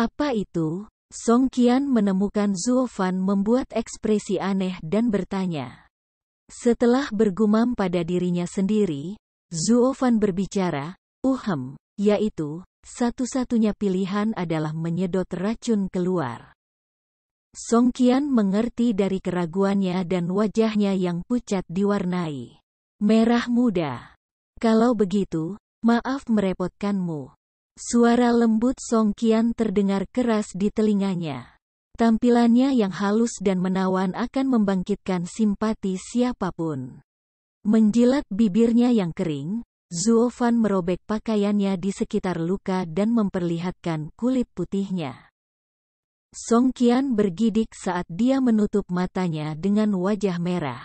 Apa itu? Song Qian menemukan Zuofan membuat ekspresi aneh dan bertanya. Setelah bergumam pada dirinya sendiri, Zuofan berbicara, Uhem, yaitu, satu-satunya pilihan adalah menyedot racun keluar. Song Qian mengerti dari keraguannya dan wajahnya yang pucat diwarnai. Merah muda. Kalau begitu, maaf merepotkanmu. Suara lembut Song Kian terdengar keras di telinganya. Tampilannya yang halus dan menawan akan membangkitkan simpati siapapun. Menjilat bibirnya yang kering, Fan merobek pakaiannya di sekitar luka dan memperlihatkan kulit putihnya. Song Qian bergidik saat dia menutup matanya dengan wajah merah.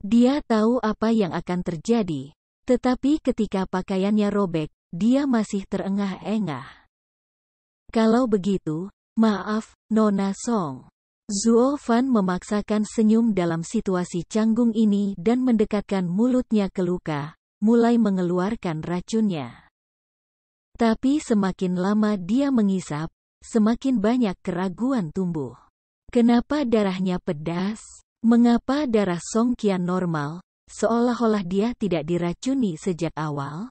Dia tahu apa yang akan terjadi, tetapi ketika pakaiannya robek, dia masih terengah-engah. Kalau begitu, maaf, Nona Song. Zuo Fan memaksakan senyum dalam situasi canggung ini dan mendekatkan mulutnya ke luka, mulai mengeluarkan racunnya. Tapi semakin lama dia mengisap, semakin banyak keraguan tumbuh. Kenapa darahnya pedas? Mengapa darah Song Kian normal, seolah-olah dia tidak diracuni sejak awal?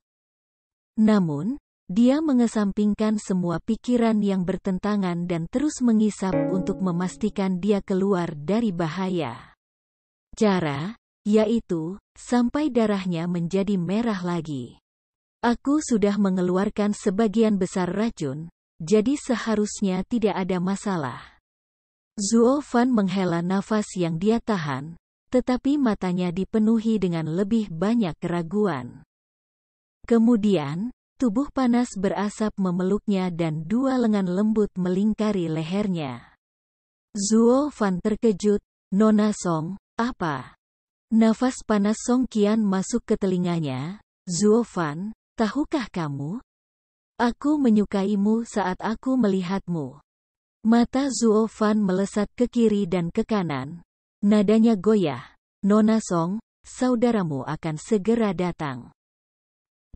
Namun, dia mengesampingkan semua pikiran yang bertentangan dan terus mengisap untuk memastikan dia keluar dari bahaya. Cara, yaitu, sampai darahnya menjadi merah lagi. Aku sudah mengeluarkan sebagian besar racun, jadi seharusnya tidak ada masalah. Zuofan menghela nafas yang dia tahan, tetapi matanya dipenuhi dengan lebih banyak keraguan. Kemudian, tubuh panas berasap memeluknya dan dua lengan lembut melingkari lehernya. Zuo Fan terkejut, Nona Song, apa? Nafas panas Song Qian masuk ke telinganya, Zuo Fan, tahukah kamu? Aku menyukaimu saat aku melihatmu. Mata Zuo Fan melesat ke kiri dan ke kanan. Nadanya goyah. Nona Song, saudaramu akan segera datang.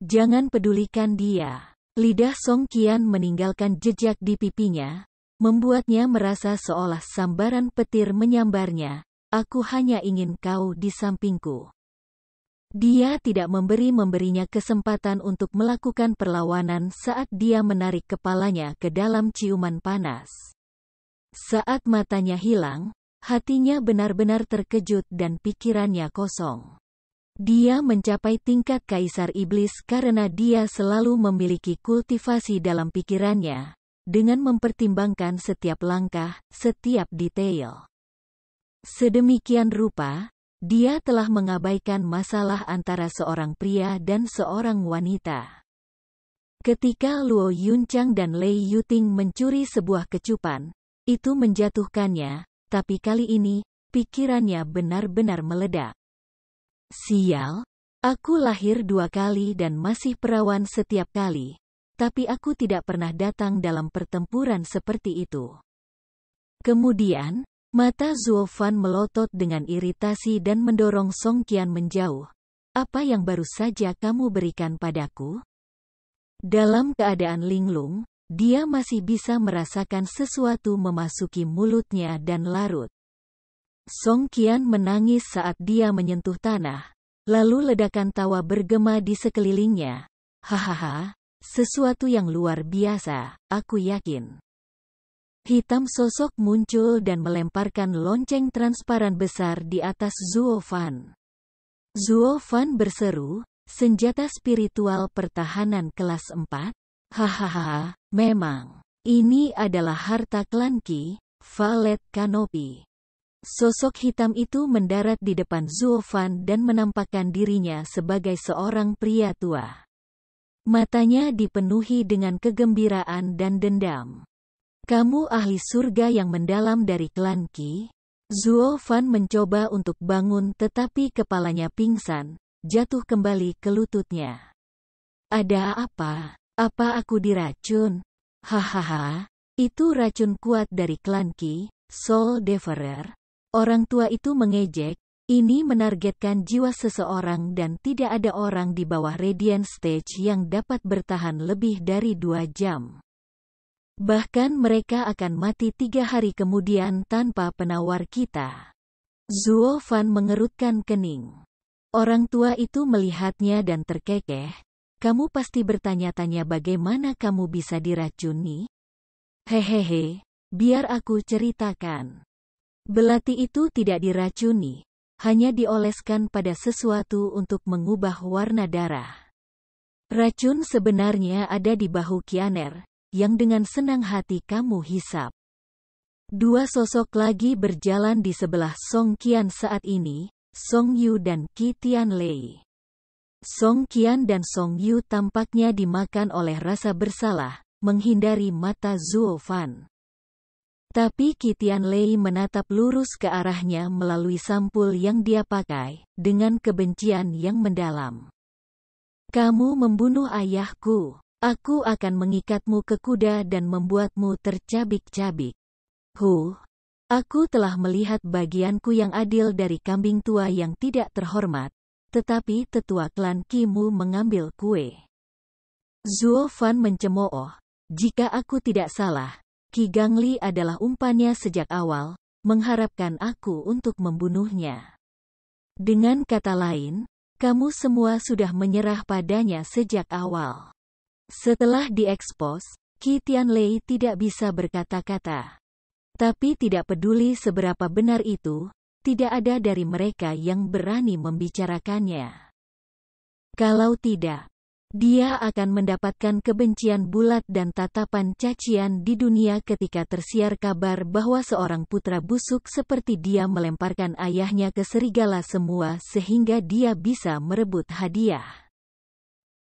Jangan pedulikan dia. Lidah Song Qian meninggalkan jejak di pipinya, membuatnya merasa seolah sambaran petir menyambarnya. Aku hanya ingin kau di sampingku. Dia tidak memberi-memberinya kesempatan untuk melakukan perlawanan saat dia menarik kepalanya ke dalam ciuman panas. Saat matanya hilang, hatinya benar-benar terkejut dan pikirannya kosong. Dia mencapai tingkat kaisar iblis karena dia selalu memiliki kultivasi dalam pikirannya, dengan mempertimbangkan setiap langkah, setiap detail. Sedemikian rupa, dia telah mengabaikan masalah antara seorang pria dan seorang wanita. Ketika Luo Yunchang dan Lei Yuting mencuri sebuah kecupan, itu menjatuhkannya, tapi kali ini, pikirannya benar-benar meledak. Sial, aku lahir dua kali dan masih perawan setiap kali, tapi aku tidak pernah datang dalam pertempuran seperti itu. Kemudian, mata Zuofan melotot dengan iritasi dan mendorong Song Qian menjauh. Apa yang baru saja kamu berikan padaku? Dalam keadaan linglung, dia masih bisa merasakan sesuatu memasuki mulutnya dan larut. Song Qian menangis saat dia menyentuh tanah. Lalu ledakan tawa bergema di sekelilingnya. Hahaha, sesuatu yang luar biasa, aku yakin. Hitam sosok muncul dan melemparkan lonceng transparan besar di atas Zuo Fan. Zuo Fan berseru, senjata spiritual pertahanan kelas 4? Hahaha, memang. Ini adalah harta klan Ki, Valet Kanopi. Sosok hitam itu mendarat di depan Zuofan dan menampakkan dirinya sebagai seorang pria tua. Matanya dipenuhi dengan kegembiraan dan dendam. Kamu ahli surga yang mendalam dari klan Ki? Zuo mencoba untuk bangun tetapi kepalanya pingsan, jatuh kembali ke lututnya. Ada apa? Apa aku diracun? Hahaha, itu racun kuat dari klan Ki, Soul Devorer, Orang tua itu mengejek, ini menargetkan jiwa seseorang dan tidak ada orang di bawah radiant stage yang dapat bertahan lebih dari dua jam. Bahkan mereka akan mati tiga hari kemudian tanpa penawar kita. Zuo Fan mengerutkan kening. Orang tua itu melihatnya dan terkekeh. Kamu pasti bertanya-tanya bagaimana kamu bisa diracuni? Hehehe, biar aku ceritakan. Belati itu tidak diracuni, hanya dioleskan pada sesuatu untuk mengubah warna darah. Racun sebenarnya ada di bahu Kianer, yang dengan senang hati kamu hisap. Dua sosok lagi berjalan di sebelah Song Kian saat ini, Song Yu dan Qi Lei. Song Kian dan Song Yu tampaknya dimakan oleh rasa bersalah, menghindari mata Zuo Fan. Tapi Kitian Lei menatap lurus ke arahnya melalui sampul yang dia pakai, dengan kebencian yang mendalam. Kamu membunuh ayahku. Aku akan mengikatmu ke kuda dan membuatmu tercabik-cabik. Hu, aku telah melihat bagianku yang adil dari kambing tua yang tidak terhormat, tetapi tetua klan Kimu mengambil kue. Zuo Fan mencemooh. Jika aku tidak salah, Gang Gangli adalah umpannya sejak awal, mengharapkan aku untuk membunuhnya. Dengan kata lain, kamu semua sudah menyerah padanya sejak awal. Setelah diekspos, Ki Tianlei tidak bisa berkata-kata. Tapi tidak peduli seberapa benar itu, tidak ada dari mereka yang berani membicarakannya. Kalau tidak, dia akan mendapatkan kebencian bulat dan tatapan cacian di dunia ketika tersiar kabar bahwa seorang putra busuk seperti dia melemparkan ayahnya ke serigala semua sehingga dia bisa merebut hadiah.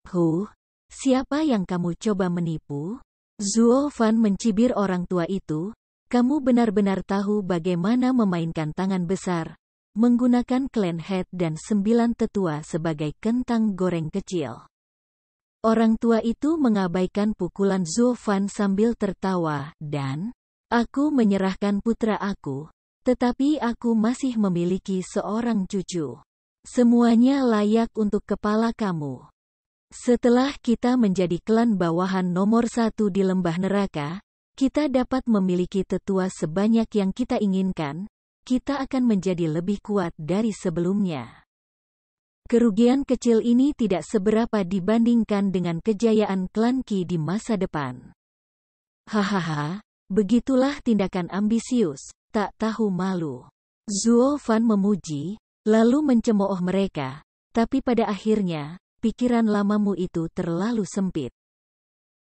Hu, siapa yang kamu coba menipu? Zuo Fan mencibir orang tua itu, kamu benar-benar tahu bagaimana memainkan tangan besar, menggunakan clan head dan sembilan tetua sebagai kentang goreng kecil. Orang tua itu mengabaikan pukulan Zofan sambil tertawa, dan, Aku menyerahkan putra aku, tetapi aku masih memiliki seorang cucu. Semuanya layak untuk kepala kamu. Setelah kita menjadi klan bawahan nomor satu di lembah neraka, kita dapat memiliki tetua sebanyak yang kita inginkan, kita akan menjadi lebih kuat dari sebelumnya. Kerugian kecil ini tidak seberapa dibandingkan dengan kejayaan klan Ki di masa depan. Hahaha, begitulah tindakan ambisius, tak tahu malu. Zuo Fan memuji, lalu mencemooh mereka, tapi pada akhirnya, pikiran lamamu itu terlalu sempit.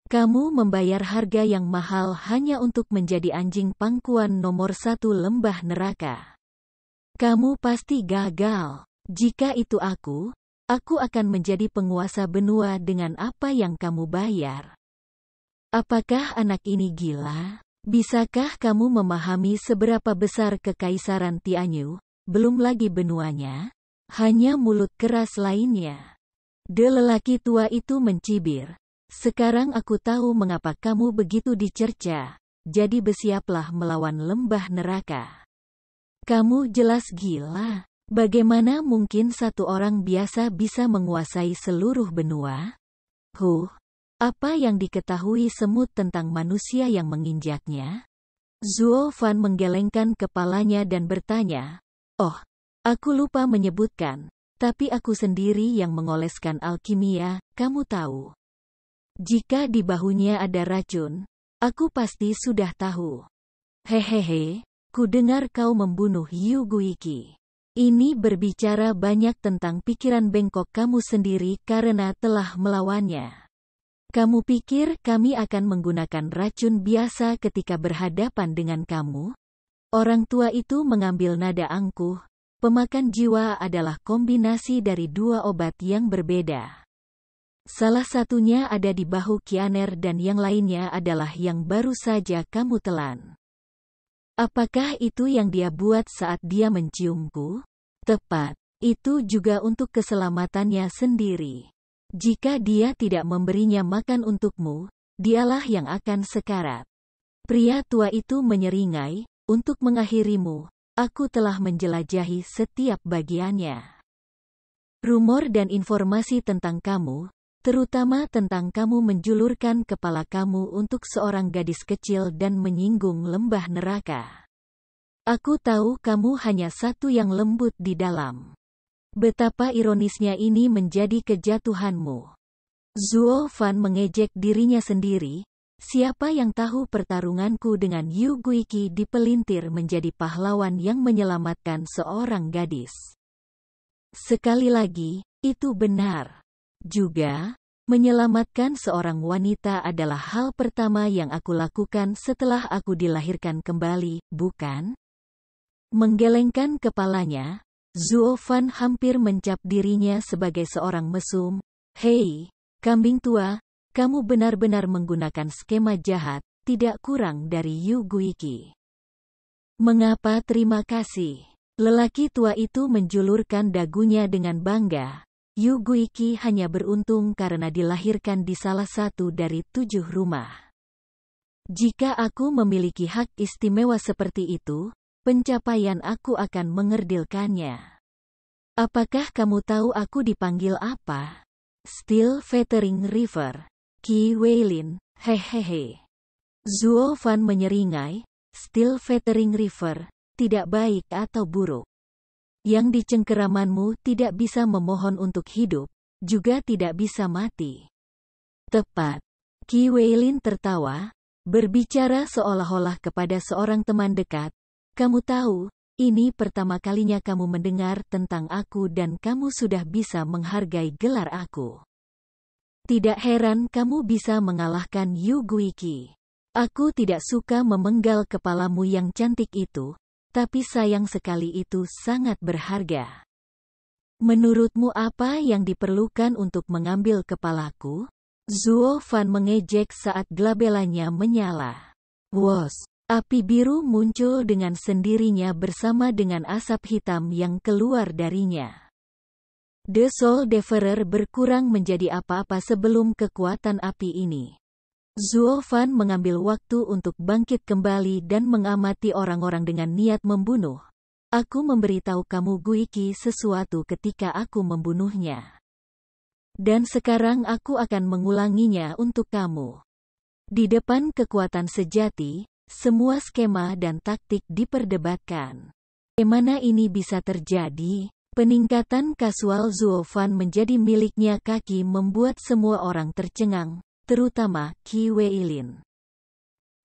Kamu membayar harga yang mahal hanya untuk menjadi anjing pangkuan nomor satu lembah neraka. Kamu pasti gagal. Jika itu aku, aku akan menjadi penguasa benua dengan apa yang kamu bayar. Apakah anak ini gila? Bisakah kamu memahami seberapa besar kekaisaran Tianyu, belum lagi benuanya? Hanya mulut keras lainnya. De lelaki tua itu mencibir. Sekarang aku tahu mengapa kamu begitu dicerca. Jadi bersiaplah melawan lembah neraka. Kamu jelas gila. Bagaimana mungkin satu orang biasa bisa menguasai seluruh benua? Huh, apa yang diketahui semut tentang manusia yang menginjaknya? Zuo Fan menggelengkan kepalanya dan bertanya, Oh, aku lupa menyebutkan, tapi aku sendiri yang mengoleskan alkimia, kamu tahu. Jika di bahunya ada racun, aku pasti sudah tahu. Hehehe, ku dengar kau membunuh Yu Guiki. Ini berbicara banyak tentang pikiran bengkok kamu sendiri karena telah melawannya. Kamu pikir kami akan menggunakan racun biasa ketika berhadapan dengan kamu? Orang tua itu mengambil nada angkuh. Pemakan jiwa adalah kombinasi dari dua obat yang berbeda. Salah satunya ada di bahu Kianer dan yang lainnya adalah yang baru saja kamu telan. Apakah itu yang dia buat saat dia menciumku? Tepat. Itu juga untuk keselamatannya sendiri. Jika dia tidak memberinya makan untukmu, dialah yang akan sekarat. Pria tua itu menyeringai, untuk mengakhirimu, aku telah menjelajahi setiap bagiannya. Rumor dan informasi tentang kamu, terutama tentang kamu menjulurkan kepala kamu untuk seorang gadis kecil dan menyinggung lembah neraka. Aku tahu kamu hanya satu yang lembut di dalam. Betapa ironisnya ini menjadi kejatuhanmu. Zuo Fan mengejek dirinya sendiri, siapa yang tahu pertarunganku dengan Yu Guiki pelintir menjadi pahlawan yang menyelamatkan seorang gadis. Sekali lagi, itu benar. Juga, menyelamatkan seorang wanita adalah hal pertama yang aku lakukan setelah aku dilahirkan kembali, bukan? Menggelengkan kepalanya, Zuofan hampir mencap dirinya sebagai seorang mesum. Hei, kambing tua, kamu benar-benar menggunakan skema jahat, tidak kurang dari Yu Guiki. Mengapa terima kasih? Lelaki tua itu menjulurkan dagunya dengan bangga, Yu Guiki hanya beruntung karena dilahirkan di salah satu dari tujuh rumah. Jika aku memiliki hak istimewa seperti itu, pencapaian aku akan mengerdilkannya. Apakah kamu tahu aku dipanggil apa? Still Fettering River. Ki Weilin, hehehe. Zuo Fan menyeringai, Still Fettering River, tidak baik atau buruk yang di cengkeramanmu tidak bisa memohon untuk hidup, juga tidak bisa mati. Tepat. Ki Weilin tertawa, berbicara seolah-olah kepada seorang teman dekat. Kamu tahu, ini pertama kalinya kamu mendengar tentang aku dan kamu sudah bisa menghargai gelar aku. Tidak heran kamu bisa mengalahkan Yu Guiki. Aku tidak suka memenggal kepalamu yang cantik itu, tapi sayang sekali itu sangat berharga. Menurutmu apa yang diperlukan untuk mengambil kepalaku? Zuo Fan mengejek saat glabelanya menyala. Wos, api biru muncul dengan sendirinya bersama dengan asap hitam yang keluar darinya. The Soul Deferer berkurang menjadi apa-apa sebelum kekuatan api ini. Fan mengambil waktu untuk bangkit kembali dan mengamati orang-orang dengan niat membunuh. Aku memberitahu kamu Guiki sesuatu ketika aku membunuhnya. Dan sekarang aku akan mengulanginya untuk kamu. Di depan kekuatan sejati, semua skema dan taktik diperdebatkan. Bagaimana ini bisa terjadi? Peningkatan kasual Fan menjadi miliknya kaki membuat semua orang tercengang, terutama Ki Wei Lin.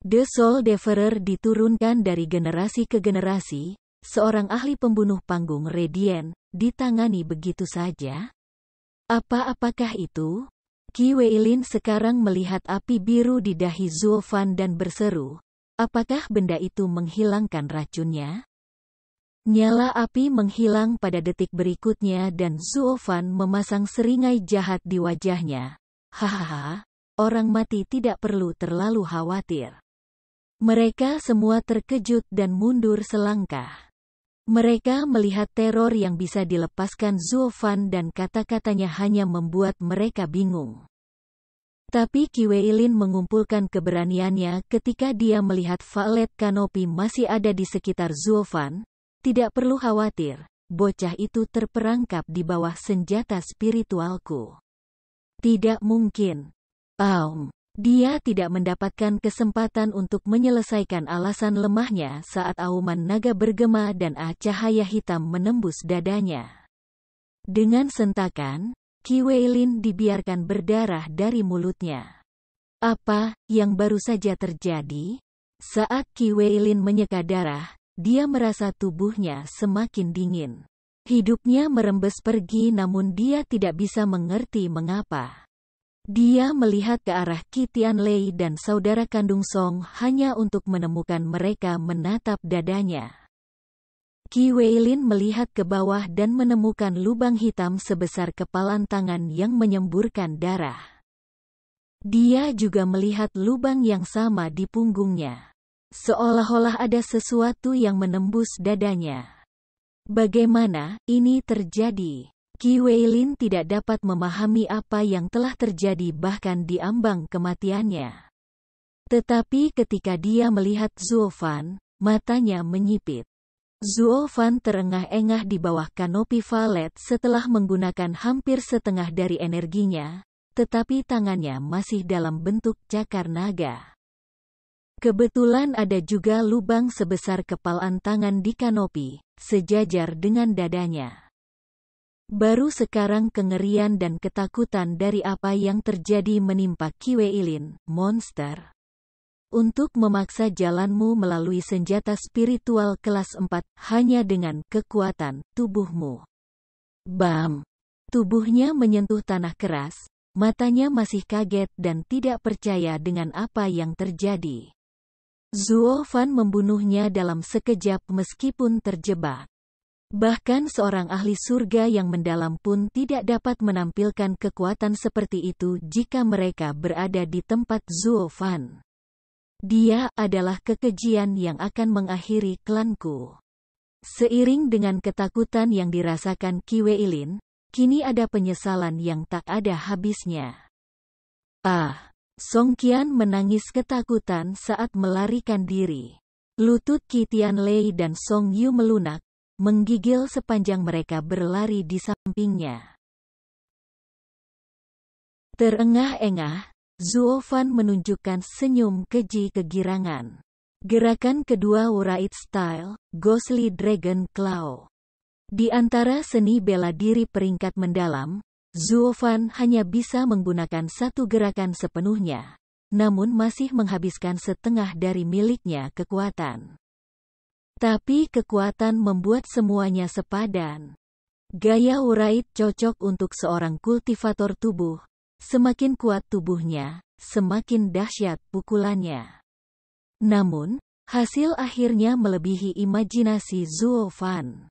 The Soul Deferer diturunkan dari generasi ke generasi, seorang ahli pembunuh panggung Redien, ditangani begitu saja? Apa-apakah itu? Ki Wei Lin sekarang melihat api biru di dahi Zulfan dan berseru, apakah benda itu menghilangkan racunnya? Nyala api menghilang pada detik berikutnya dan Fan memasang seringai jahat di wajahnya. Hahaha, orang mati tidak perlu terlalu khawatir. Mereka semua terkejut dan mundur selangkah. Mereka melihat teror yang bisa dilepaskan Zulfan dan kata-katanya hanya membuat mereka bingung. Tapi Kiweilin mengumpulkan keberaniannya ketika dia melihat Valet Kanopi masih ada di sekitar Zulfan. Tidak perlu khawatir, bocah itu terperangkap di bawah senjata spiritualku. Tidak mungkin, Aum. Dia tidak mendapatkan kesempatan untuk menyelesaikan alasan lemahnya saat auman naga bergema dan a cahaya hitam menembus dadanya. Dengan sentakan, Kiweilin dibiarkan berdarah dari mulutnya. Apa yang baru saja terjadi? Saat Kiweilin menyeka darah, dia merasa tubuhnya semakin dingin. Hidupnya merembes pergi namun dia tidak bisa mengerti mengapa. Dia melihat ke arah Kitian Lei dan saudara kandung Song hanya untuk menemukan mereka menatap dadanya. Qi Weilin melihat ke bawah dan menemukan lubang hitam sebesar kepalan tangan yang menyemburkan darah. Dia juga melihat lubang yang sama di punggungnya. Seolah-olah ada sesuatu yang menembus dadanya. Bagaimana ini terjadi? Qi Lin tidak dapat memahami apa yang telah terjadi bahkan di ambang kematiannya. Tetapi ketika dia melihat Fan, matanya menyipit. Zuofan terengah-engah di bawah kanopi valet setelah menggunakan hampir setengah dari energinya, tetapi tangannya masih dalam bentuk cakar naga. Kebetulan ada juga lubang sebesar kepalan tangan di kanopi, sejajar dengan dadanya. Baru sekarang kengerian dan ketakutan dari apa yang terjadi menimpa Kiweilin monster. Untuk memaksa jalanmu melalui senjata spiritual kelas 4, hanya dengan kekuatan tubuhmu. Bam! Tubuhnya menyentuh tanah keras, matanya masih kaget dan tidak percaya dengan apa yang terjadi. Zuo Fan membunuhnya dalam sekejap meskipun terjebak. Bahkan seorang ahli surga yang mendalam pun tidak dapat menampilkan kekuatan seperti itu jika mereka berada di tempat Zuofan. Dia adalah kekejian yang akan mengakhiri klanku. Seiring dengan ketakutan yang dirasakan Kiweilin, kini ada penyesalan yang tak ada habisnya. Ah, Song Qian menangis ketakutan saat melarikan diri. Lutut Kitian Lei dan Song Yu melunak, menggigil sepanjang mereka berlari di sampingnya. Terengah-engah, Zuofan menunjukkan senyum keji kegirangan. Gerakan kedua Wright Style, Ghostly Dragon Claw. Di antara seni bela diri peringkat mendalam, Zuofan hanya bisa menggunakan satu gerakan sepenuhnya, namun masih menghabiskan setengah dari miliknya kekuatan. Tapi kekuatan membuat semuanya sepadan. Gaya urait cocok untuk seorang kultivator tubuh. Semakin kuat tubuhnya, semakin dahsyat pukulannya. Namun, hasil akhirnya melebihi imajinasi Zuo Fan.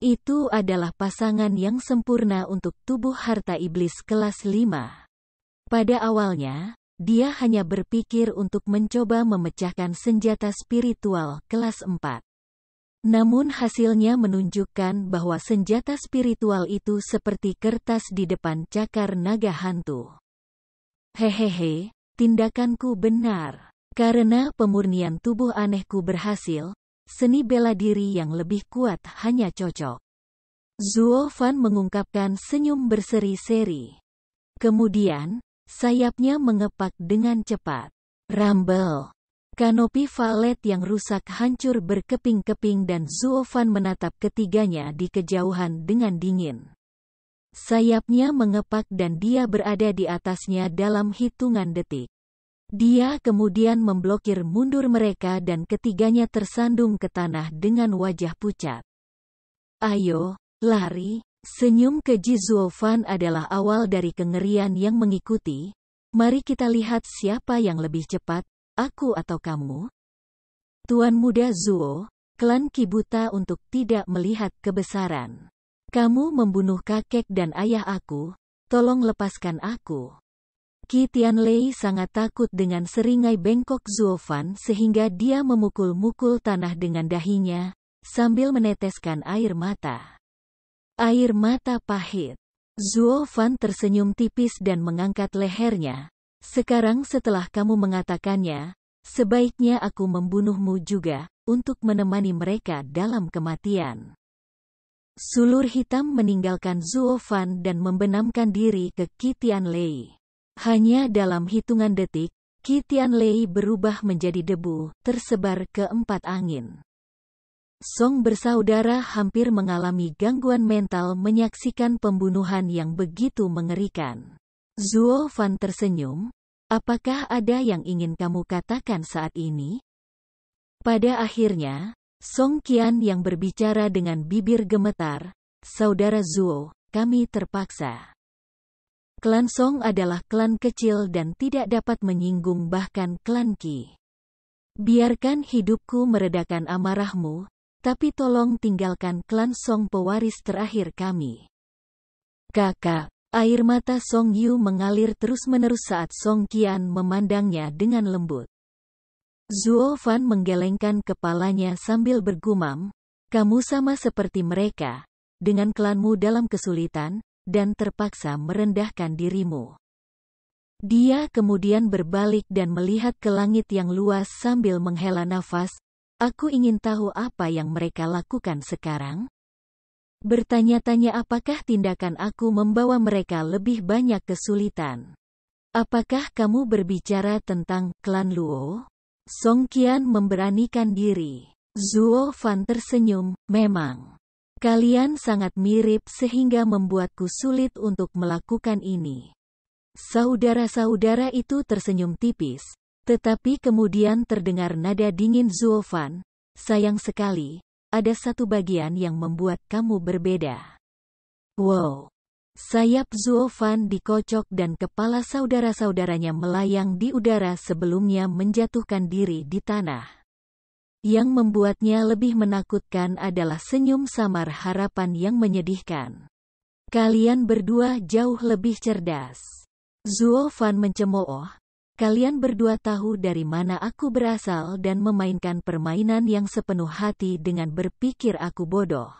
Itu adalah pasangan yang sempurna untuk tubuh harta iblis kelas 5. Pada awalnya, dia hanya berpikir untuk mencoba memecahkan senjata spiritual kelas 4. Namun hasilnya menunjukkan bahwa senjata spiritual itu seperti kertas di depan cakar naga hantu. Hehehe, tindakanku benar. Karena pemurnian tubuh anehku berhasil, seni bela diri yang lebih kuat hanya cocok. Zuo Fan mengungkapkan senyum berseri-seri. Kemudian, sayapnya mengepak dengan cepat. Rumble, Kanopi valet yang rusak hancur berkeping-keping dan Zuofan menatap ketiganya di kejauhan dengan dingin. Sayapnya mengepak dan dia berada di atasnya dalam hitungan detik. Dia kemudian memblokir mundur mereka dan ketiganya tersandung ke tanah dengan wajah pucat. Ayo, lari, senyum keji Zuofan adalah awal dari kengerian yang mengikuti. Mari kita lihat siapa yang lebih cepat, aku atau kamu? Tuan muda Zuo, klan Kibuta untuk tidak melihat kebesaran. Kamu membunuh kakek dan ayah aku, tolong lepaskan aku. Ki Tianlei sangat takut dengan seringai bengkok Zuofan sehingga dia memukul-mukul tanah dengan dahinya, sambil meneteskan air mata. Air mata pahit. Zuofan tersenyum tipis dan mengangkat lehernya, sekarang setelah kamu mengatakannya, sebaiknya aku membunuhmu juga, untuk menemani mereka dalam kematian. Sulur hitam meninggalkan Zuofan dan membenamkan diri ke Kitian Lei. Hanya dalam hitungan detik, Kitian Lei berubah menjadi debu, tersebar ke empat angin. Song bersaudara hampir mengalami gangguan mental menyaksikan pembunuhan yang begitu mengerikan. Zuo Fan tersenyum, apakah ada yang ingin kamu katakan saat ini? Pada akhirnya, Song Qian yang berbicara dengan bibir gemetar, Saudara Zuo, kami terpaksa. Klan Song adalah klan kecil dan tidak dapat menyinggung bahkan klan Qi. Biarkan hidupku meredakan amarahmu, tapi tolong tinggalkan klan Song pewaris terakhir kami. Kakak, Air mata Song Yu mengalir terus-menerus saat Song Qian memandangnya dengan lembut. Zuo Fan menggelengkan kepalanya sambil bergumam, kamu sama seperti mereka, dengan klanmu dalam kesulitan, dan terpaksa merendahkan dirimu. Dia kemudian berbalik dan melihat ke langit yang luas sambil menghela nafas, aku ingin tahu apa yang mereka lakukan sekarang. Bertanya-tanya apakah tindakan aku membawa mereka lebih banyak kesulitan. Apakah kamu berbicara tentang klan Luo? Song Qian memberanikan diri. Zuo Fan tersenyum, memang. Kalian sangat mirip sehingga membuatku sulit untuk melakukan ini. Saudara-saudara itu tersenyum tipis, tetapi kemudian terdengar nada dingin Zuo Fan. Sayang sekali, ada satu bagian yang membuat kamu berbeda. Wow! Sayap Zuofan dikocok dan kepala saudara-saudaranya melayang di udara sebelumnya menjatuhkan diri di tanah. Yang membuatnya lebih menakutkan adalah senyum samar harapan yang menyedihkan. Kalian berdua jauh lebih cerdas. Zuo Fan mencemooh, Kalian berdua tahu dari mana aku berasal dan memainkan permainan yang sepenuh hati dengan berpikir aku bodoh.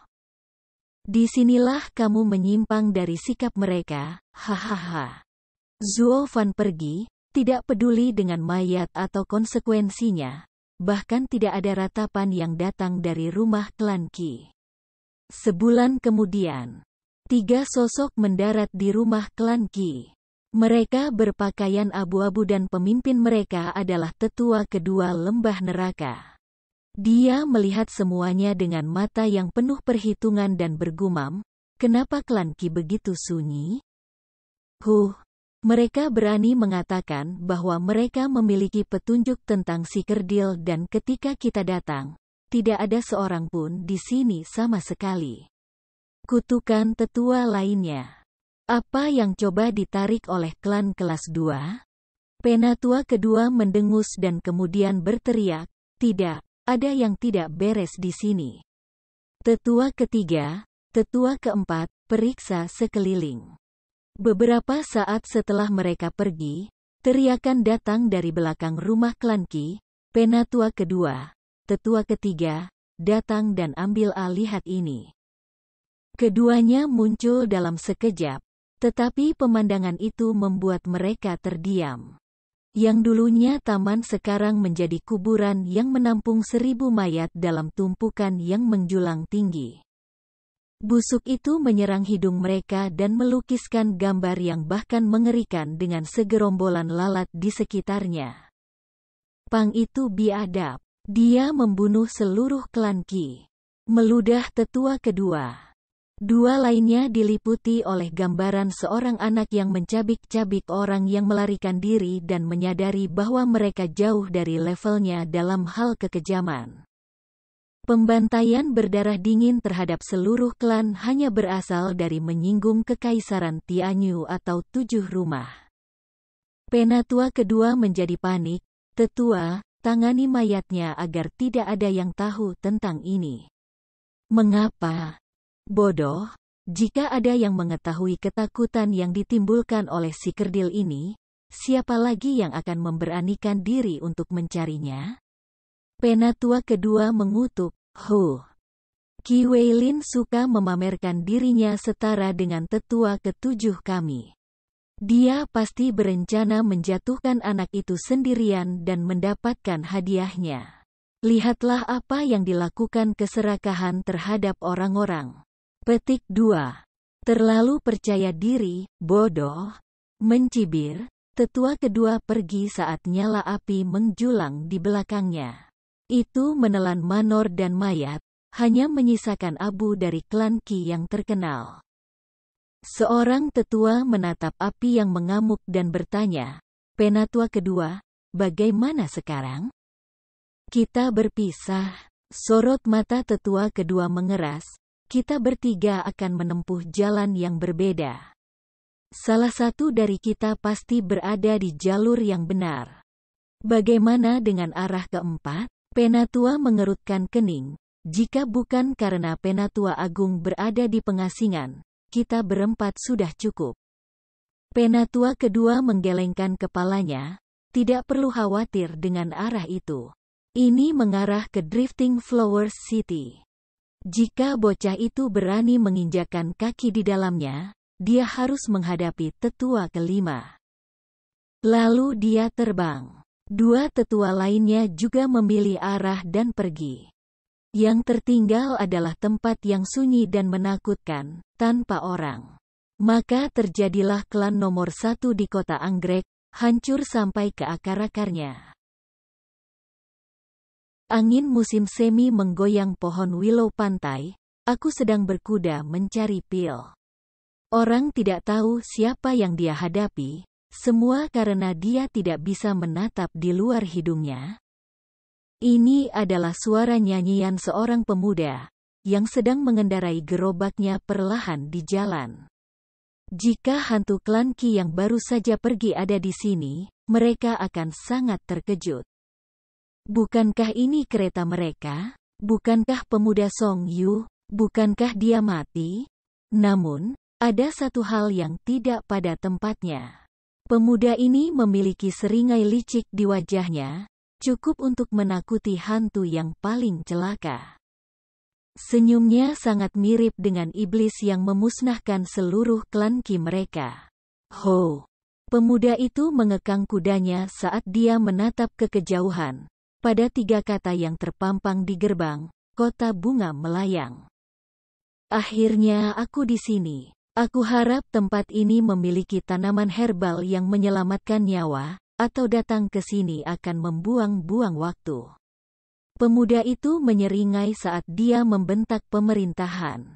Disinilah kamu menyimpang dari sikap mereka, hahaha. Zuo Fan pergi, tidak peduli dengan mayat atau konsekuensinya, bahkan tidak ada ratapan yang datang dari rumah klan Ki. Sebulan kemudian, tiga sosok mendarat di rumah klan Ki. Mereka berpakaian abu-abu dan pemimpin mereka adalah tetua kedua lembah neraka. Dia melihat semuanya dengan mata yang penuh perhitungan dan bergumam, kenapa klan Ki begitu sunyi? Huh, mereka berani mengatakan bahwa mereka memiliki petunjuk tentang si kerdil dan ketika kita datang, tidak ada seorang pun di sini sama sekali kutukan tetua lainnya. Apa yang coba ditarik oleh klan kelas 2? Penatua kedua mendengus dan kemudian berteriak, tidak, ada yang tidak beres di sini. Tetua ketiga, tetua keempat, periksa sekeliling. Beberapa saat setelah mereka pergi, teriakan datang dari belakang rumah klan Ki, penatua kedua, tetua ketiga, datang dan ambil alihat ini. Keduanya muncul dalam sekejap, tetapi pemandangan itu membuat mereka terdiam. Yang dulunya taman sekarang menjadi kuburan yang menampung seribu mayat dalam tumpukan yang menjulang tinggi. Busuk itu menyerang hidung mereka dan melukiskan gambar yang bahkan mengerikan dengan segerombolan lalat di sekitarnya. Pang itu biadab. Dia membunuh seluruh klan Ki. Meludah tetua kedua. Dua lainnya diliputi oleh gambaran seorang anak yang mencabik-cabik orang yang melarikan diri dan menyadari bahwa mereka jauh dari levelnya dalam hal kekejaman. Pembantaian berdarah dingin terhadap seluruh klan hanya berasal dari menyinggung kekaisaran Tianyu atau tujuh rumah. Penatua kedua menjadi panik, tetua, tangani mayatnya agar tidak ada yang tahu tentang ini. Mengapa? Bodoh, jika ada yang mengetahui ketakutan yang ditimbulkan oleh si kerdil ini, siapa lagi yang akan memberanikan diri untuk mencarinya? Penatua kedua mengutuk, Hu. Wei Weilin suka memamerkan dirinya setara dengan tetua ketujuh kami. Dia pasti berencana menjatuhkan anak itu sendirian dan mendapatkan hadiahnya. Lihatlah apa yang dilakukan keserakahan terhadap orang-orang. Petik 2. Terlalu percaya diri, bodoh, mencibir, tetua kedua pergi saat nyala api menjulang di belakangnya. Itu menelan Manor dan mayat, hanya menyisakan abu dari klan Ki yang terkenal. Seorang tetua menatap api yang mengamuk dan bertanya, Penatua kedua, bagaimana sekarang? Kita berpisah. Sorot mata tetua kedua mengeras, kita bertiga akan menempuh jalan yang berbeda. Salah satu dari kita pasti berada di jalur yang benar. Bagaimana dengan arah keempat? Penatua mengerutkan kening. Jika bukan karena Penatua Agung berada di pengasingan, kita berempat sudah cukup. Penatua kedua menggelengkan kepalanya, tidak perlu khawatir dengan arah itu. Ini mengarah ke Drifting Flowers City. Jika bocah itu berani menginjakan kaki di dalamnya, dia harus menghadapi tetua kelima. Lalu dia terbang. Dua tetua lainnya juga memilih arah dan pergi. Yang tertinggal adalah tempat yang sunyi dan menakutkan, tanpa orang. Maka terjadilah klan nomor satu di kota Anggrek, hancur sampai ke akar-akarnya. Angin musim semi menggoyang pohon willow pantai, aku sedang berkuda mencari pil. Orang tidak tahu siapa yang dia hadapi, semua karena dia tidak bisa menatap di luar hidungnya. Ini adalah suara nyanyian seorang pemuda, yang sedang mengendarai gerobaknya perlahan di jalan. Jika hantu klanki yang baru saja pergi ada di sini, mereka akan sangat terkejut. Bukankah ini kereta mereka? Bukankah pemuda Song Yu? Bukankah dia mati? Namun, ada satu hal yang tidak pada tempatnya. Pemuda ini memiliki seringai licik di wajahnya, cukup untuk menakuti hantu yang paling celaka. Senyumnya sangat mirip dengan iblis yang memusnahkan seluruh klan Ki mereka. Ho! Pemuda itu mengekang kudanya saat dia menatap ke kejauhan. Pada tiga kata yang terpampang di gerbang, kota bunga melayang. Akhirnya aku di sini. Aku harap tempat ini memiliki tanaman herbal yang menyelamatkan nyawa, atau datang ke sini akan membuang-buang waktu. Pemuda itu menyeringai saat dia membentak pemerintahan.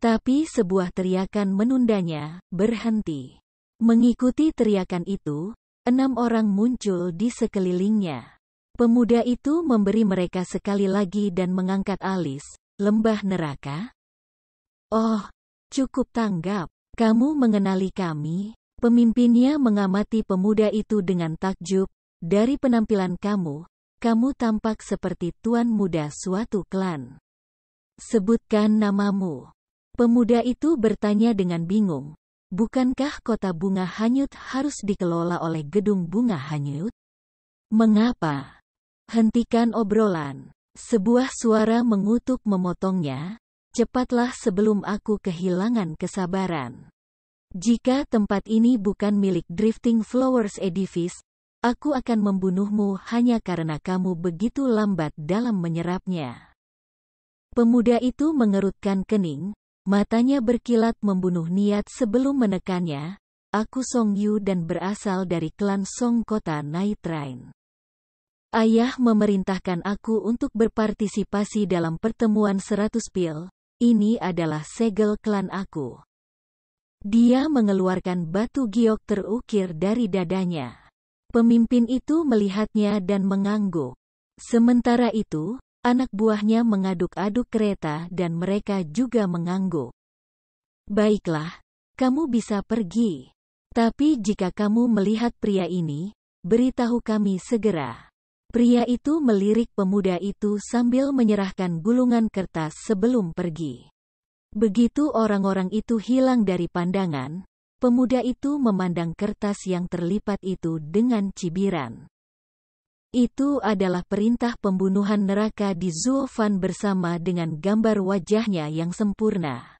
Tapi sebuah teriakan menundanya, berhenti. Mengikuti teriakan itu, enam orang muncul di sekelilingnya. Pemuda itu memberi mereka sekali lagi dan mengangkat alis, lembah neraka? Oh, cukup tanggap. Kamu mengenali kami? Pemimpinnya mengamati pemuda itu dengan takjub. Dari penampilan kamu, kamu tampak seperti tuan muda suatu klan. Sebutkan namamu. Pemuda itu bertanya dengan bingung. Bukankah kota bunga hanyut harus dikelola oleh gedung bunga hanyut? Mengapa? Hentikan obrolan. Sebuah suara mengutuk memotongnya. Cepatlah sebelum aku kehilangan kesabaran. Jika tempat ini bukan milik Drifting Flowers Edifice, aku akan membunuhmu hanya karena kamu begitu lambat dalam menyerapnya. Pemuda itu mengerutkan kening, matanya berkilat membunuh niat sebelum menekannya, Aku Song Yu dan berasal dari klan Song Kota Night Rain. Ayah memerintahkan aku untuk berpartisipasi dalam pertemuan seratus pil. Ini adalah segel klan aku. Dia mengeluarkan batu giok terukir dari dadanya. Pemimpin itu melihatnya dan mengangguk. Sementara itu, anak buahnya mengaduk-aduk kereta dan mereka juga mengangguk. Baiklah, kamu bisa pergi. Tapi jika kamu melihat pria ini, beritahu kami segera. Pria itu melirik pemuda itu sambil menyerahkan gulungan kertas sebelum pergi. Begitu orang-orang itu hilang dari pandangan, pemuda itu memandang kertas yang terlipat itu dengan cibiran. Itu adalah perintah pembunuhan neraka di Zulfan bersama dengan gambar wajahnya yang sempurna.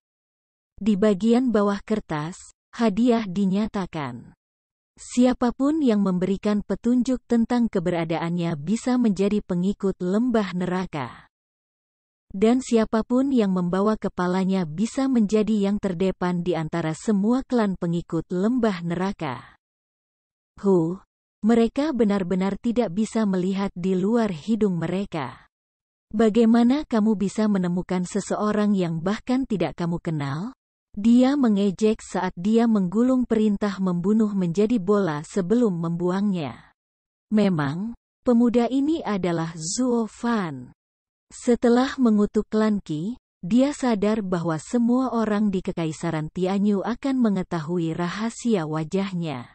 Di bagian bawah kertas, hadiah dinyatakan. Siapapun yang memberikan petunjuk tentang keberadaannya bisa menjadi pengikut lembah neraka. Dan siapapun yang membawa kepalanya bisa menjadi yang terdepan di antara semua klan pengikut lembah neraka. Hu, mereka benar-benar tidak bisa melihat di luar hidung mereka. Bagaimana kamu bisa menemukan seseorang yang bahkan tidak kamu kenal? Dia mengejek saat dia menggulung perintah membunuh menjadi bola sebelum membuangnya. Memang, pemuda ini adalah Zuo Fan. Setelah mengutuk Lan Qi, dia sadar bahwa semua orang di Kekaisaran Tianyu akan mengetahui rahasia wajahnya.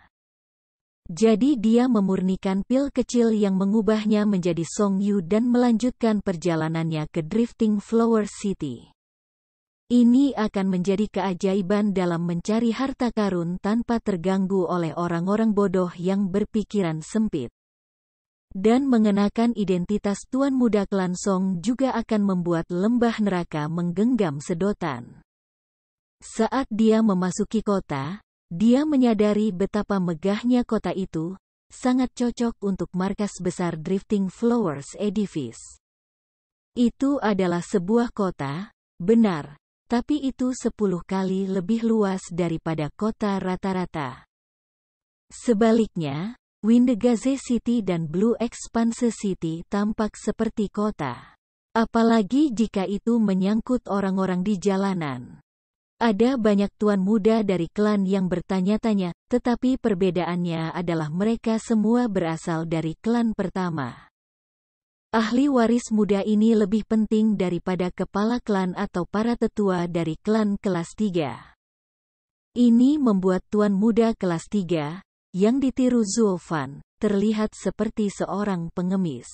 Jadi dia memurnikan pil kecil yang mengubahnya menjadi Song Yu dan melanjutkan perjalanannya ke Drifting Flower City. Ini akan menjadi keajaiban dalam mencari harta karun tanpa terganggu oleh orang-orang bodoh yang berpikiran sempit. Dan mengenakan identitas Tuan Muda Klan Song juga akan membuat lembah neraka menggenggam sedotan. Saat dia memasuki kota, dia menyadari betapa megahnya kota itu, sangat cocok untuk markas besar Drifting Flowers Edifice. Itu adalah sebuah kota, benar, tapi itu sepuluh kali lebih luas daripada kota rata-rata. Sebaliknya, Windegaze City dan Blue Expanse City tampak seperti kota. Apalagi jika itu menyangkut orang-orang di jalanan. Ada banyak tuan muda dari klan yang bertanya-tanya, tetapi perbedaannya adalah mereka semua berasal dari klan pertama. Ahli waris muda ini lebih penting daripada kepala klan atau para tetua dari klan kelas 3. Ini membuat tuan muda kelas 3, yang ditiru Zulfan, terlihat seperti seorang pengemis.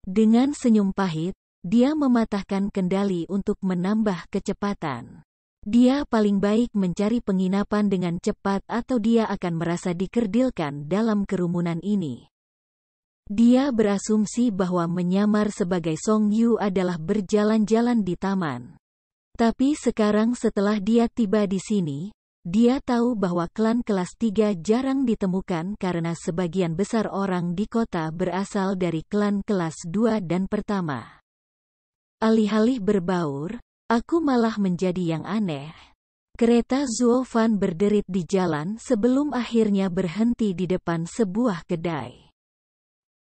Dengan senyum pahit, dia mematahkan kendali untuk menambah kecepatan. Dia paling baik mencari penginapan dengan cepat atau dia akan merasa dikerdilkan dalam kerumunan ini. Dia berasumsi bahwa menyamar sebagai Song Yu adalah berjalan-jalan di taman. Tapi sekarang setelah dia tiba di sini, dia tahu bahwa klan kelas 3 jarang ditemukan karena sebagian besar orang di kota berasal dari klan kelas 2 dan pertama. Alih-alih berbaur, aku malah menjadi yang aneh. Kereta Fan berderit di jalan sebelum akhirnya berhenti di depan sebuah kedai.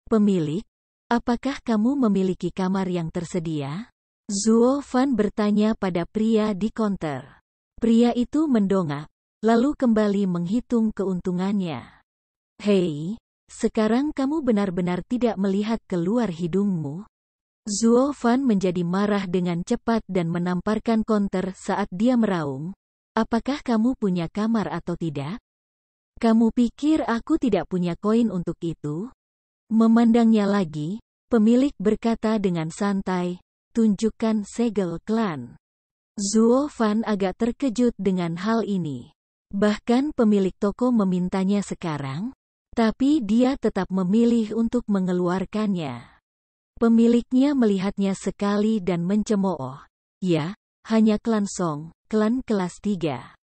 Pemilik, apakah kamu memiliki kamar yang tersedia? Zuo Fan bertanya pada pria di konter. Pria itu mendongak, lalu kembali menghitung keuntungannya. Hei, sekarang kamu benar-benar tidak melihat keluar hidungmu? Zuo Fan menjadi marah dengan cepat dan menamparkan konter saat dia meraung. Apakah kamu punya kamar atau tidak? Kamu pikir aku tidak punya koin untuk itu? Memandangnya lagi, pemilik berkata dengan santai, tunjukkan segel klan. Zuo Fan agak terkejut dengan hal ini. Bahkan pemilik toko memintanya sekarang, tapi dia tetap memilih untuk mengeluarkannya. Pemiliknya melihatnya sekali dan mencemooh. Ya, hanya klan Song, klan kelas Tiga.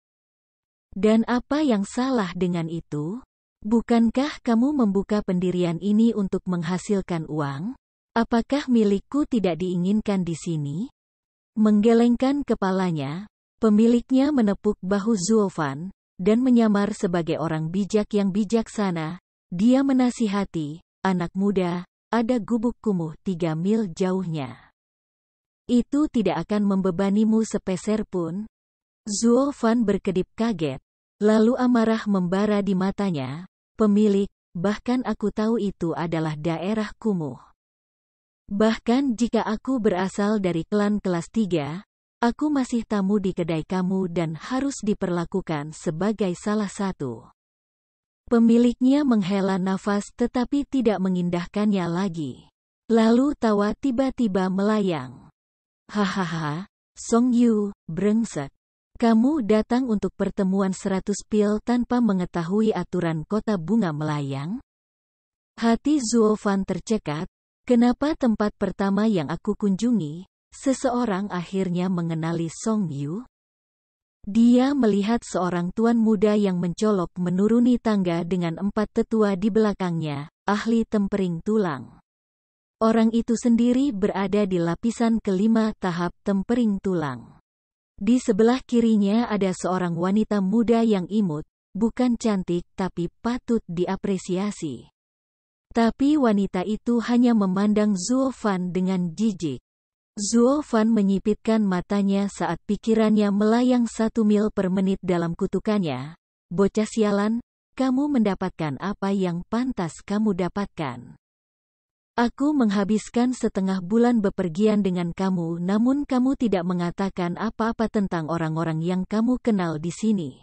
Dan apa yang salah dengan itu? Bukankah kamu membuka pendirian ini untuk menghasilkan uang? Apakah milikku tidak diinginkan di sini? Menggelengkan kepalanya, pemiliknya menepuk bahu Zulfan, dan menyamar sebagai orang bijak yang bijaksana. Dia menasihati, anak muda, ada gubuk kumuh tiga mil jauhnya. Itu tidak akan membebanimu sepeser pun. Zulfan berkedip kaget, Lalu amarah membara di matanya, pemilik, bahkan aku tahu itu adalah daerah kumuh. Bahkan jika aku berasal dari klan kelas tiga, aku masih tamu di kedai kamu dan harus diperlakukan sebagai salah satu. Pemiliknya menghela nafas tetapi tidak mengindahkannya lagi. Lalu tawa tiba-tiba melayang. Hahaha, Song Yu, brengsek. Kamu datang untuk pertemuan seratus pil tanpa mengetahui aturan kota bunga melayang? Hati Zuofan tercekat, kenapa tempat pertama yang aku kunjungi, seseorang akhirnya mengenali Song Yu? Dia melihat seorang tuan muda yang mencolok menuruni tangga dengan empat tetua di belakangnya, ahli tempering tulang. Orang itu sendiri berada di lapisan kelima tahap tempering tulang. Di sebelah kirinya ada seorang wanita muda yang imut, bukan cantik tapi patut diapresiasi. Tapi wanita itu hanya memandang Fan dengan jijik. Fan menyipitkan matanya saat pikirannya melayang satu mil per menit dalam kutukannya. Bocah sialan, kamu mendapatkan apa yang pantas kamu dapatkan. Aku menghabiskan setengah bulan bepergian dengan kamu namun kamu tidak mengatakan apa-apa tentang orang-orang yang kamu kenal di sini.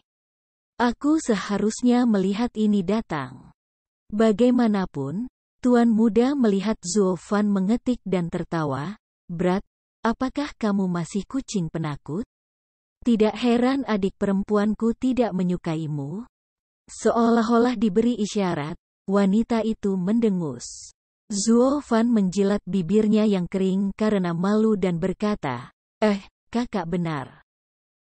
Aku seharusnya melihat ini datang. Bagaimanapun, Tuan Muda melihat Zuofan mengetik dan tertawa, Brat, apakah kamu masih kucing penakut? Tidak heran adik perempuanku tidak menyukaimu. Seolah-olah diberi isyarat, wanita itu mendengus. Zuofan menjilat bibirnya yang kering karena malu dan berkata, Eh, kakak benar.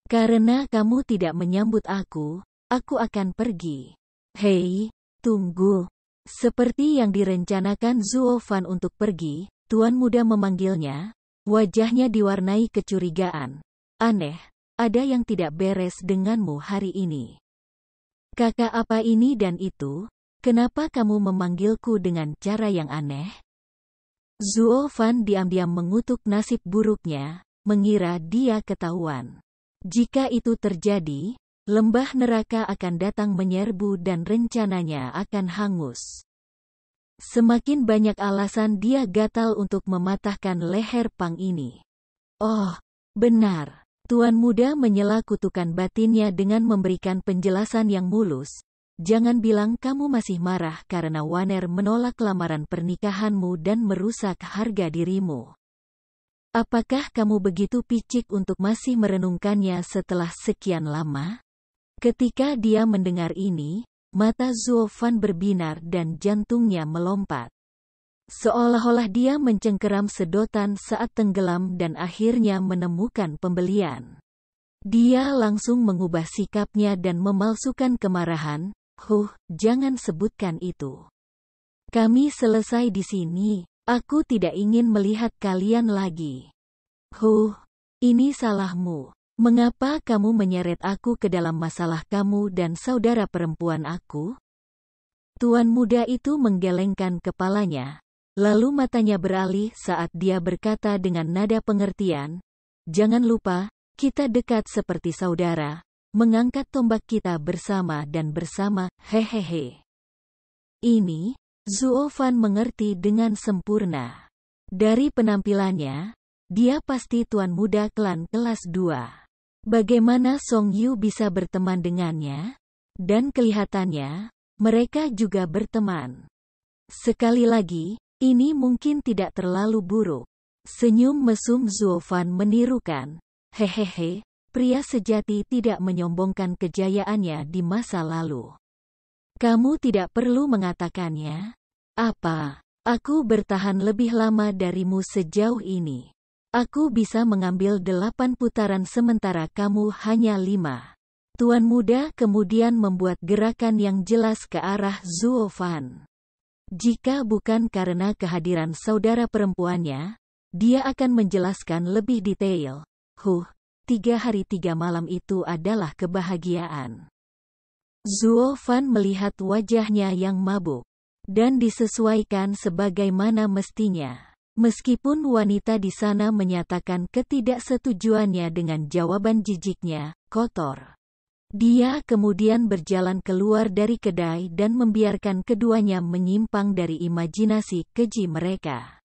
Karena kamu tidak menyambut aku, aku akan pergi. Hei, tunggu. Seperti yang direncanakan Zuofan untuk pergi, tuan muda memanggilnya, wajahnya diwarnai kecurigaan. Aneh, ada yang tidak beres denganmu hari ini. Kakak apa ini dan itu, Kenapa kamu memanggilku dengan cara yang aneh? Zuo Fan diam-diam mengutuk nasib buruknya, mengira dia ketahuan. Jika itu terjadi, lembah neraka akan datang menyerbu dan rencananya akan hangus. Semakin banyak alasan dia gatal untuk mematahkan leher pang ini. Oh, benar. Tuan muda menyela kutukan batinnya dengan memberikan penjelasan yang mulus, Jangan bilang kamu masih marah karena Waner menolak lamaran pernikahanmu dan merusak harga dirimu. Apakah kamu begitu picik untuk masih merenungkannya setelah sekian lama? Ketika dia mendengar ini, mata Fan berbinar dan jantungnya melompat. Seolah-olah dia mencengkeram sedotan saat tenggelam dan akhirnya menemukan pembelian. Dia langsung mengubah sikapnya dan memalsukan kemarahan, Huh, jangan sebutkan itu. Kami selesai di sini. Aku tidak ingin melihat kalian lagi. Huh, ini salahmu. Mengapa kamu menyeret aku ke dalam masalah kamu dan saudara perempuan aku? Tuan muda itu menggelengkan kepalanya, lalu matanya beralih saat dia berkata dengan nada pengertian, Jangan lupa, kita dekat seperti saudara, Mengangkat tombak kita bersama dan bersama, hehehe. Ini, Zuo Fan mengerti dengan sempurna. Dari penampilannya, dia pasti tuan muda klan kelas 2. Bagaimana Song Yu bisa berteman dengannya? Dan kelihatannya, mereka juga berteman. Sekali lagi, ini mungkin tidak terlalu buruk. Senyum mesum Fan menirukan. Hehehe, pria sejati tidak menyombongkan kejayaannya di masa lalu. Kamu tidak perlu mengatakannya. Apa? Aku bertahan lebih lama darimu sejauh ini. Aku bisa mengambil delapan putaran sementara kamu hanya lima. Tuan muda kemudian membuat gerakan yang jelas ke arah Zuofan. Jika bukan karena kehadiran saudara perempuannya, dia akan menjelaskan lebih detail. Huh, tiga hari tiga malam itu adalah kebahagiaan. Zuo Fan melihat wajahnya yang mabuk dan disesuaikan sebagaimana mestinya. Meskipun wanita di sana menyatakan ketidaksetujuannya dengan jawaban jijiknya, kotor. Dia kemudian berjalan keluar dari kedai dan membiarkan keduanya menyimpang dari imajinasi keji mereka.